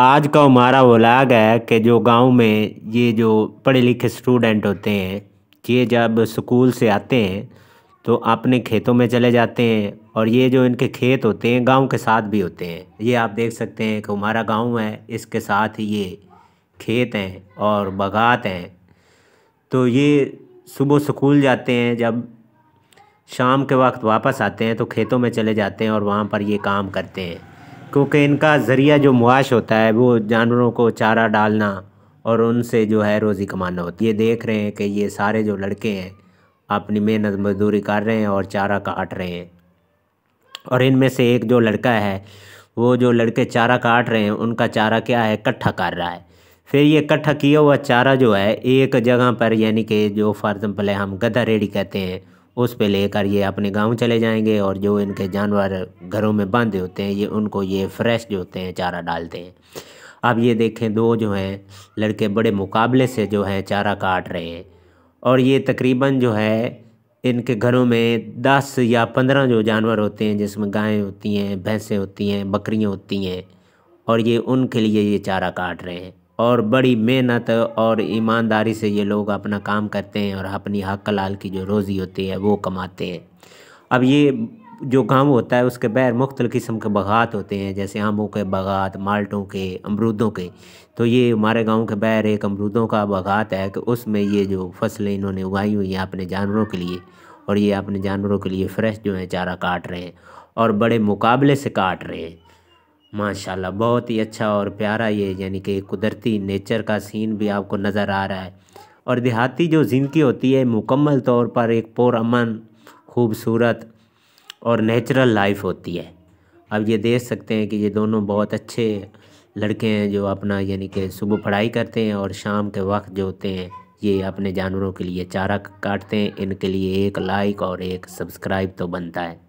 आज का हमारा व्लाग है कि जो गांव में ये जो पढ़े लिखे स्टूडेंट होते हैं ये जब स्कूल से आते हैं तो अपने खेतों में चले जाते हैं और ये जो इनके खेत होते हैं गांव के साथ भी होते हैं ये आप देख सकते हैं कि हमारा गांव है इसके साथ ये खेत हैं और बगात हैं तो ये सुबह स्कूल जाते हैं जब शाम के वक्त वापस आते हैं तो खेतों में चले जाते हैं और वहाँ पर ये काम करते हैं क्योंकि इनका ज़रिया जो मुआश होता है वो जानवरों को चारा डालना और उनसे जो है रोज़ी कमाना होती है देख रहे हैं कि ये सारे जो लड़के हैं अपनी मेहनत मजदूरी कर रहे हैं और चारा काट रहे हैं और इनमें से एक जो लड़का है वो जो लड़के चारा काट रहे हैं उनका चारा क्या है इकट्ठा कर रहा है फिर ये इकट्ठा किया हुआ चारा जो है एक जगह पर यानी कि जो फॉर एग्ज़ाम्पल है हम गधा रेडी कहते हैं उस पे लेकर ये अपने गांव चले जाएंगे और जो इनके जानवर घरों में बंद होते हैं ये उनको ये फ्रेश जो होते हैं चारा डालते हैं अब ये देखें दो जो हैं लड़के बड़े मुकाबले से जो हैं चारा काट रहे हैं और ये तकरीबन जो है इनके घरों में दस या पंद्रह जो जानवर होते हैं जिसमें गायें होती हैं भैंसें होती हैं बकरियाँ होती हैं और ये उनके लिए ये चारा काट रहे हैं और बड़ी मेहनत और ईमानदारी से ये लोग अपना काम करते हैं और अपनी हक लाल की जो रोज़ी होती है वो कमाते हैं अब ये जो गांव होता है उसके बैर मुख्तल किस्म के बगात होते हैं जैसे आमों के बगात माल्टों के अमरूदों के तो ये हमारे गांव के बैर एक अमरूदों का बगात है कि उसमें ये जो फसलें इन्होंने उगाई हुई हैं अपने जानवरों के लिए और ये अपने जानवरों के लिए फ्रेश जो है चारा काट रहे हैं और बड़े मुकाबले से काट रहे हैं माशाल्लाह बहुत ही अच्छा और प्यारा ये यानी कि कुदरती नेचर का सीन भी आपको नज़र आ रहा है और देहाती जो ज़िंदगी होती है मुकम्मल तौर पर एक पुरान खूबसूरत और नेचुरल लाइफ होती है अब ये देख सकते हैं कि ये दोनों बहुत अच्छे लड़के हैं जो अपना यानी कि सुबह पढ़ाई करते हैं और शाम के वक्त जो होते हैं ये अपने जानवरों के लिए चारा काटते हैं इनके लिए एक लाइक और एक सब्सक्राइब तो बनता है